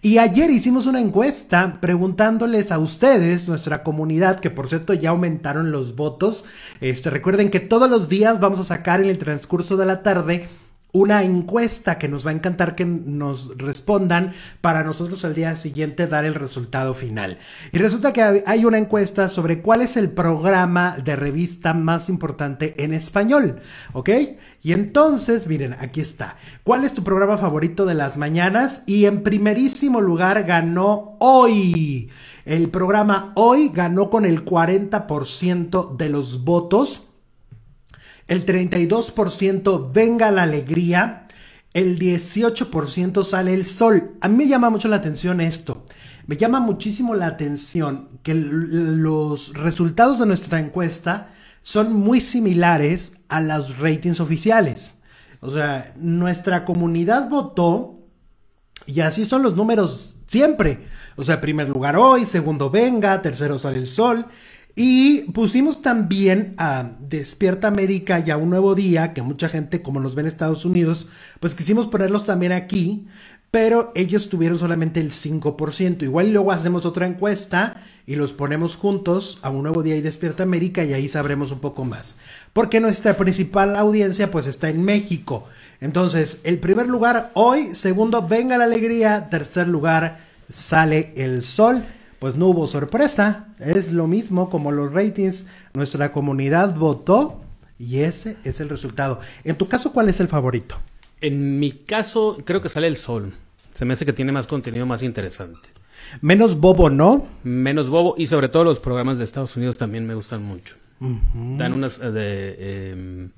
Y ayer hicimos una encuesta preguntándoles a ustedes, nuestra comunidad, que por cierto ya aumentaron los votos. Este, recuerden que todos los días vamos a sacar en el transcurso de la tarde una encuesta que nos va a encantar que nos respondan para nosotros al día siguiente dar el resultado final. Y resulta que hay una encuesta sobre cuál es el programa de revista más importante en español, ¿ok? Y entonces, miren, aquí está. ¿Cuál es tu programa favorito de las mañanas? Y en primerísimo lugar ganó hoy. El programa hoy ganó con el 40% de los votos el 32% venga la alegría, el 18% sale el sol. A mí me llama mucho la atención esto. Me llama muchísimo la atención que los resultados de nuestra encuesta son muy similares a los ratings oficiales. O sea, nuestra comunidad votó y así son los números siempre. O sea, primer lugar hoy, segundo venga, tercero sale el sol, y pusimos también a Despierta América y a Un Nuevo Día, que mucha gente, como nos ve en Estados Unidos, pues quisimos ponerlos también aquí, pero ellos tuvieron solamente el 5%. Igual luego hacemos otra encuesta y los ponemos juntos a Un Nuevo Día y Despierta América y ahí sabremos un poco más. Porque nuestra principal audiencia pues está en México. Entonces, el primer lugar hoy, segundo, venga la alegría, tercer lugar, sale el sol pues no hubo sorpresa. Es lo mismo como los ratings. Nuestra comunidad votó y ese es el resultado. En tu caso, ¿cuál es el favorito? En mi caso, creo que sale el sol. Se me hace que tiene más contenido más interesante. Menos bobo, ¿no? Menos bobo y sobre todo los programas de Estados Unidos también me gustan mucho. Dan unas eh, em,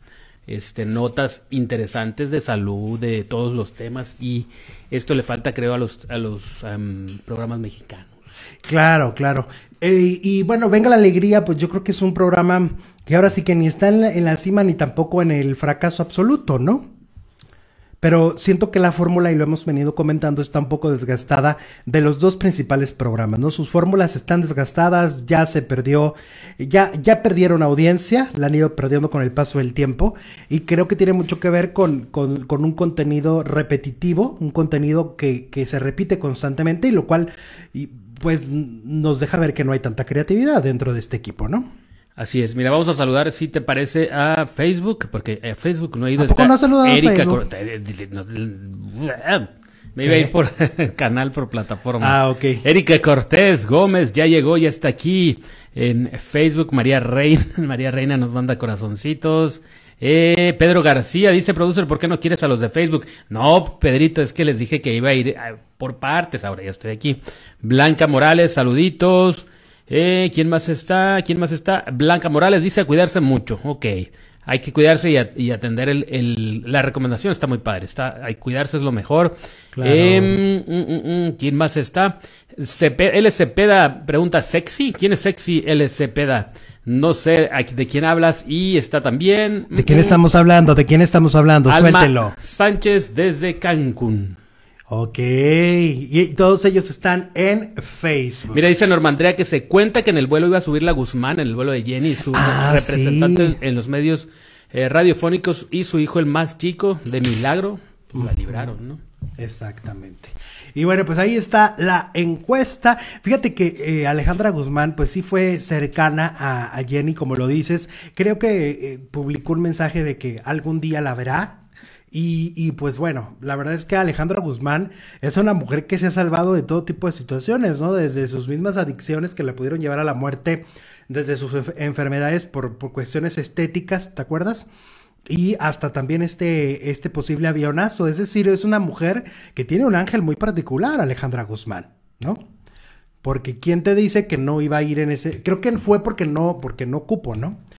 este, notas interesantes de salud, de todos los temas y esto le falta creo a los, a los em, programas mexicanos. Claro, claro. Eh, y bueno, venga la alegría, pues yo creo que es un programa que ahora sí que ni está en la, cima ni tampoco en el fracaso absoluto, ¿no? Pero siento que la fórmula, y lo hemos venido comentando, está un poco desgastada de los dos principales programas, ¿no? Sus fórmulas están desgastadas, ya se perdió, ya, ya perdieron audiencia, la han ido perdiendo con el paso del tiempo, y creo que tiene mucho que ver con, un contenido repetitivo, un contenido que, se repite constantemente, y lo cual pues nos deja ver que no hay tanta creatividad dentro de este equipo, ¿no? Así es. Mira, vamos a saludar, si te parece, a Facebook, porque eh, Facebook no ha ido. no ha saludado a Facebook? Eh, eh, me iba a ir por canal, por plataforma. Ah, ok. Erika Cortés Gómez ya llegó, ya está aquí en Facebook. María Reina, María Reina nos manda corazoncitos. Eh, Pedro García dice, producer, ¿por qué no quieres a los de Facebook? No, Pedrito, es que les dije que iba a ir eh, por partes, ahora ya estoy aquí. Blanca Morales, saluditos. Eh, ¿Quién más está? ¿Quién más está? Blanca Morales dice cuidarse mucho. Ok hay que cuidarse y, atender el, la recomendación. Está muy padre. Está, hay cuidarse es lo mejor. Em, mm, mm, mm, ¿Quién más está? LCPeda pregunta sexy. ¿Quién es sexy L. No sé de quién hablas y está también. ¿De quién estamos hablando? ¿De quién estamos hablando? Suéltelo. Sánchez desde Cancún. Ok, y todos ellos están en Facebook. Mira, dice Normandrea que se cuenta que en el vuelo iba a subir la Guzmán, en el vuelo de Jenny, su ah, representante en los medios eh, radiofónicos y su hijo el más chico, de milagro, pues, la libraron, ¿no? Exactamente. Y bueno, pues ahí está la encuesta. Fíjate que eh, Alejandra Guzmán, pues sí fue cercana a, Jenny, como lo dices. Creo que eh, publicó un mensaje de que algún día la verá y, pues bueno, la verdad es que Alejandra Guzmán es una mujer que se ha salvado de todo tipo de situaciones, ¿no? Desde sus mismas adicciones que la pudieron llevar a la muerte, desde sus enfermedades por, cuestiones estéticas, ¿te acuerdas? Y hasta también este, este posible avionazo. Es decir, es una mujer que tiene un ángel muy particular, Alejandra Guzmán, ¿no? Porque quién te dice que no iba a ir en ese. Creo que fue porque no, porque no cupo, ¿no?